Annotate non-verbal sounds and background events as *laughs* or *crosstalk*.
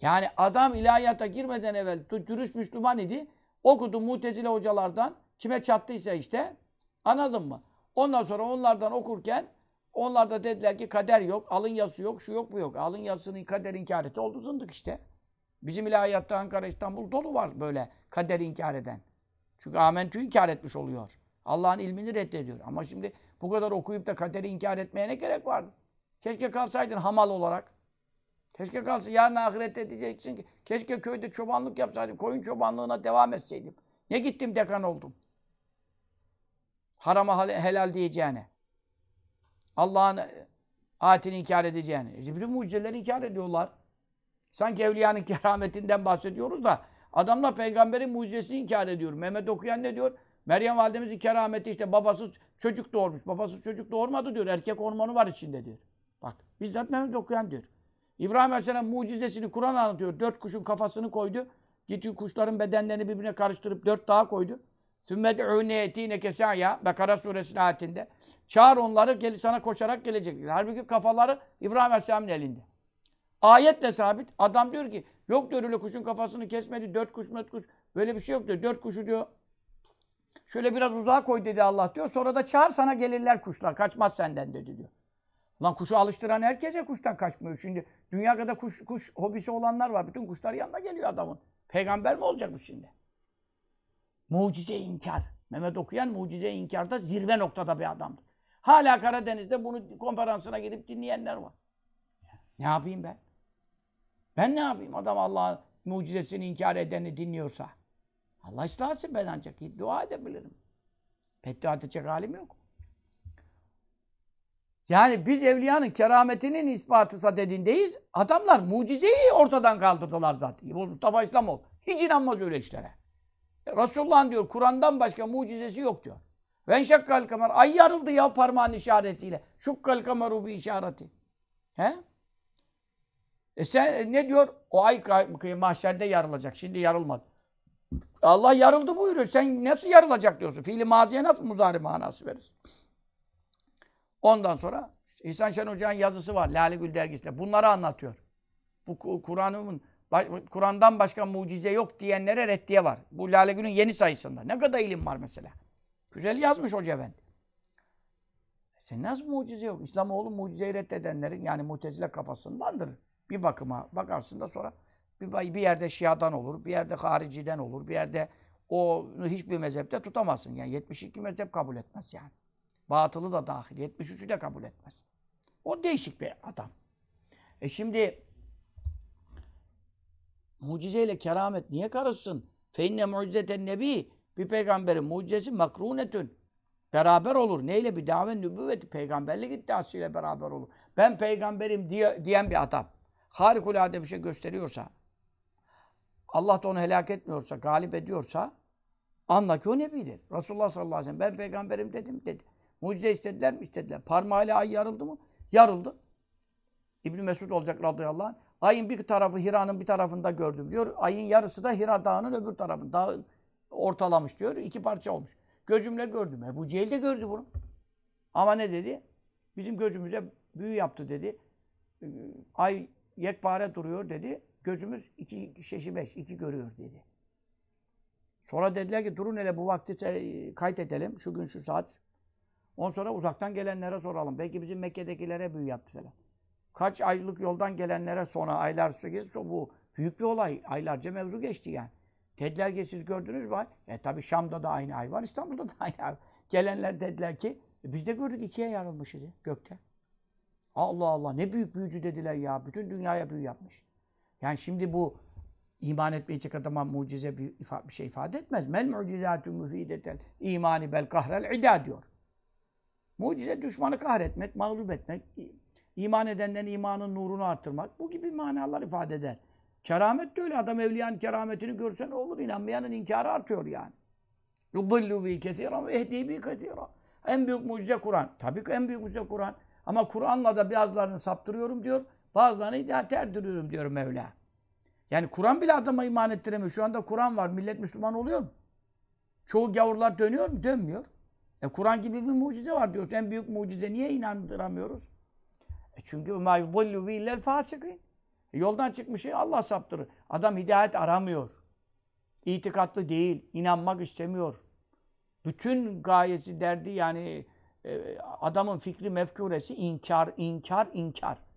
Yani adam ilahiyata girmeden evvel dürüst Müslüman idi. Okudu mutezile hocalardan kime çattıysa işte anladın mı? Ondan sonra onlardan okurken onlar da dediler ki kader yok, alın yazısı yok, şu yok bu yok. Alın yazısının kader inkar inkareti oldu zındık işte. Bizim ilahiyatta Ankara, İstanbul dolu var böyle kader inkar eden. Çünkü amentü inkar etmiş oluyor. Allah'ın ilmini reddediyor. Ama şimdi bu kadar okuyup da kaderi inkar etmeye ne gerek vardı? Keşke kalsaydın hamal olarak. Keşke kalsın. Yarın ahirette diyeceksin ki keşke köyde çobanlık yapsaydım. Koyun çobanlığına devam etseydim. Ne gittim dekan oldum. Harama helal diyeceğine. Allah'ın e, ayetini inkar edeceğine. Cibri e, mucizeleri inkar ediyorlar. Sanki evliyanın *laughs* kerametinden bahsediyoruz da adamlar peygamberin mucizesini inkar ediyor. Mehmet okuyan ne diyor? Meryem validemizin kerameti işte babasız çocuk doğurmuş. babasız çocuk doğurmadı diyor. Erkek hormonu var içinde diyor. Bak bizzat Mehmet okuyan diyor. İbrahim Aleyhisselam mucizesini Kur'an anlatıyor. Dört kuşun kafasını koydu. Gitti kuşların bedenlerini birbirine karıştırıp dört daha koydu. Sümmet ünetine kesaya Bekara suresinin ayetinde. Çağır onları gel sana koşarak gelecekler. Halbuki kafaları İbrahim Aleyhisselam'ın elinde. Ayetle sabit. Adam diyor ki yok diyor öyle kuşun kafasını kesmedi. Dört kuş dört kuş. Böyle bir şey yok diyor. Dört kuşu diyor. Şöyle biraz uzağa koy dedi Allah diyor. Sonra da çağır sana gelirler kuşlar. Kaçmaz senden dedi diyor. Lan kuşu alıştıran herkese kuştan kaçmıyor. Şimdi dünya kadar kuş, kuş hobisi olanlar var. Bütün kuşlar yanına geliyor adamın. Peygamber mi olacakmış şimdi? Mucize inkar. Mehmet Okuyan mucize inkarda zirve noktada bir adamdır Hala Karadeniz'de bunu konferansına gidip dinleyenler var. Ne yapayım ben? Ben ne yapayım? Adam Allah'ın mucizesini inkar edeni dinliyorsa. Allah ıslah etsin ben ancak dua edebilirim. Beddua edecek halim yok. Yani biz evliyanın kerametinin ispatısa dediğindeyiz. Adamlar mucizeyi ortadan kaldırdılar zaten. Bu Mustafa İslamoğlu. Hiç inanmaz öyle işlere. E, Resulullah'ın diyor Kur'an'dan başka mucizesi yok diyor. Ben şakkal kamer. Ay yarıldı ya parmağın işaretiyle. Şukkal kameru bir işareti. He? E sen e, ne diyor? O ay mahşerde yarılacak. Şimdi yarılmadı. Allah yarıldı buyuruyor. Sen nasıl yarılacak diyorsun? Fiili maziye nasıl muzari manası verirsin? Ondan sonra işte İhsan Şen Hoca'nın yazısı var Lale Gül dergisinde. Bunları anlatıyor. Bu Kur'an'ın Kur'an'dan başka mucize yok diyenlere reddiye var. Bu Lale Gül'ün yeni sayısında. Ne kadar ilim var mesela. Güzel yazmış Hoca Efendi. E sen nasıl mucize yok? İslamoğlu mucizeyi reddedenlerin yani mutezile kafasındandır. Bir bakıma bakarsın da sonra bir, bir yerde şiadan olur, bir yerde hariciden olur, bir yerde o hiçbir mezhepte tutamazsın. Yani 72 mezhep kabul etmez yani. Batılı da dahil. 73'ü de kabul etmez. O değişik bir adam. E şimdi mucizeyle keramet niye karışsın? Fe inne mucizeten nebi bir peygamberin mucizesi makrunetün. Beraber olur. Neyle? Bir davet nübüvveti. Peygamberlik iddiasıyla beraber olur. Ben peygamberim diye, diyen bir adam. Harikulade bir şey gösteriyorsa, Allah da onu helak etmiyorsa, galip ediyorsa, anla ki o nebidir. Resulullah sallallahu aleyhi ve sellem ben peygamberim dedim dedi. Mucize istediler mi? İstediler. Parmağıyla ay yarıldı mı? Yarıldı. İbni Mesud olacak radıyallahu anh. Ayın bir tarafı Hira'nın bir tarafında gördüm diyor. Ayın yarısı da Hira dağının öbür tarafında Dağın ortalamış diyor. İki parça olmuş. Gözümle gördüm. Ebu Cehil de gördü bunu. Ama ne dedi? Bizim gözümüze büyü yaptı dedi. Ee, ay yekpare duruyor dedi. Gözümüz iki şeşi beş, iki görüyor dedi. Sonra dediler ki durun hele bu vakti kaydedelim. Şu gün şu saat On sonra uzaktan gelenlere soralım. Belki bizim Mekke'dekilere büyü yaptı falan. Kaç aylık yoldan gelenlere sonra aylar geçti. Bu büyük bir olay. Aylarca mevzu geçti yani. Dediler ki siz gördünüz mü? E tabi Şam'da da aynı ay var, İstanbul'da da aynı ay Gelenler dediler ki e, biz de gördük ikiye yarılmış idi gökte. Allah Allah ne büyük büyücü dediler ya. Bütün dünyaya büyü yapmış. Yani şimdi bu iman etmeyecek adama mucize bir, bir şey ifade etmez. Mel mucizatü müfideten imani bel kahrel ida diyor. Mucize düşmanı kahretmek, mağlup etmek, iman edenden imanın nurunu arttırmak bu gibi manalar ifade eder. Keramet de öyle. Adam evliyanın kerametini görsen olur. inanmayanın inkarı artıyor yani. Yudillu bi kesiran ve ehdi bi kesiran. En büyük mucize Kur'an. Tabii ki en büyük mucize Kur'an. Ama Kur'an'la da bazılarını saptırıyorum diyor. Bazılarını iddia terdiriyorum diyor Mevla. Yani Kur'an bile adama iman ettiremiyor. Şu anda Kur'an var. Millet Müslüman oluyor mu? Çoğu gavurlar dönüyor mu? Dönmüyor. E Kur'an gibi bir mucize var diyoruz. En büyük mucize niye inandıramıyoruz? E çünkü ma yudillu billel fasikin. Yoldan çıkmışı Allah saptırır. Adam hidayet aramıyor. İtikatlı değil, inanmak istemiyor. Bütün gayesi derdi yani e, adamın fikri mefkuresi inkar, inkar, inkar.